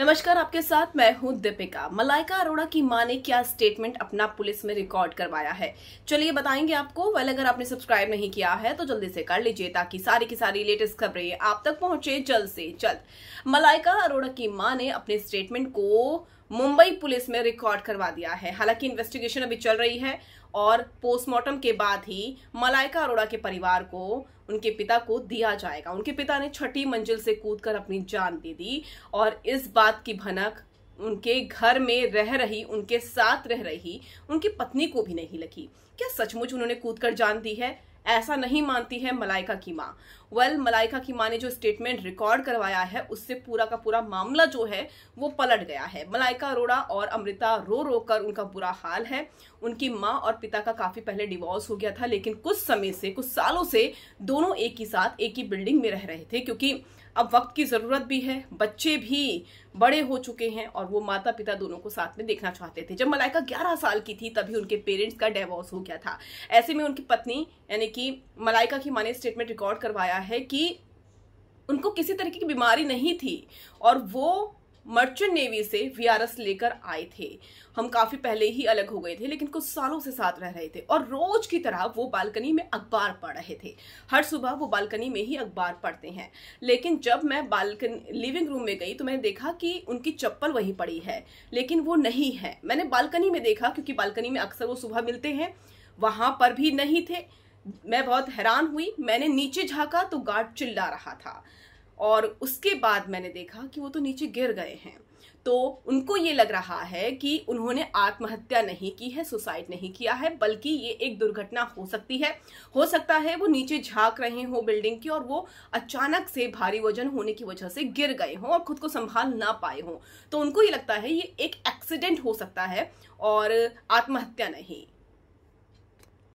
नमस्कार आपके साथ मैं हूं दीपिका मलाइका अरोड़ा की मां ने क्या स्टेटमेंट अपना पुलिस में रिकॉर्ड करवाया है चलिए बताएंगे आपको वेल अगर आपने सब्सक्राइब नहीं किया है तो जल्दी से कर लीजिए ताकि सारी की सारी लेटेस्ट खबरें आप तक पहुंचे जल्द से जल्द मलाइका अरोड़ा की मां ने अपने स्टेटमेंट को मुंबई पुलिस में रिकॉर्ड करवा दिया है हालांकि इन्वेस्टिगेशन अभी चल रही है और पोस्टमार्टम के बाद ही मलाइका अरोड़ा के परिवार को उनके पिता को दिया जाएगा उनके पिता ने छठी मंजिल से कूदकर अपनी जान दे दी और इस बात की भनक उनके घर में रह रही उनके साथ रह रही उनकी पत्नी को भी नहीं लगी क्या सचमुच उन्होंने कूद कर जान दी है ऐसा नहीं मानती है मलाइका की माँ वेल well, मलाइका की माँ ने जो स्टेटमेंट रिकॉर्ड करवाया है उससे पूरा का पूरा मामला जो है वो पलट गया है मलाइका अरोड़ा और अमृता रो रो कर उनका बुरा हाल है उनकी माँ और पिता का काफ़ी पहले डिवोर्स हो गया था लेकिन कुछ समय से कुछ सालों से दोनों एक ही साथ एक ही बिल्डिंग में रह रहे थे क्योंकि अब वक्त की ज़रूरत भी है बच्चे भी बड़े हो चुके हैं और वो माता पिता दोनों को साथ में देखना चाहते थे जब मलाइका ग्यारह साल की थी तभी उनके पेरेंट्स का डिवोर्स हो गया था ऐसे में उनकी पत्नी यानी कि मलाइका की माँ ने स्टेटमेंट रिकॉर्ड करवाया है कि उनको किसी तरीके की बीमारी नहीं थी और वो मर्चेंट नेवी से वीआरएस लेकर आए थे हम काफी पहले ही अलग हो गए थे लेकिन कुछ सालों से साथ रह रहे थे और रोज की तरह वो बालकनी में अखबार पढ़ रहे थे हर सुबह वो बालकनी में ही अखबार पढ़ते हैं लेकिन जब मैं बालकन लिविंग रूम में गई तो मैंने देखा कि उनकी चप्पल वहीं पड़ी है लेकिन वो नहीं है मैंने बालकनी में देखा क्योंकि बालकनी में अक्सर वो सुबह मिलते हैं वहां पर भी नहीं थे मैं बहुत हैरान हुई मैंने नीचे झाँका तो गार्ड चिल्ला रहा था और उसके बाद मैंने देखा कि वो तो नीचे गिर गए हैं तो उनको ये लग रहा है कि उन्होंने आत्महत्या नहीं की है सुसाइड नहीं किया है बल्कि ये एक दुर्घटना हो सकती है हो सकता है वो नीचे झांक रहे हो बिल्डिंग की और वो अचानक से भारी वजन होने की वजह से गिर गए हों और खुद को संभाल ना पाए हों तो उनको ये लगता है ये एक एक्सीडेंट हो सकता है और आत्महत्या नहीं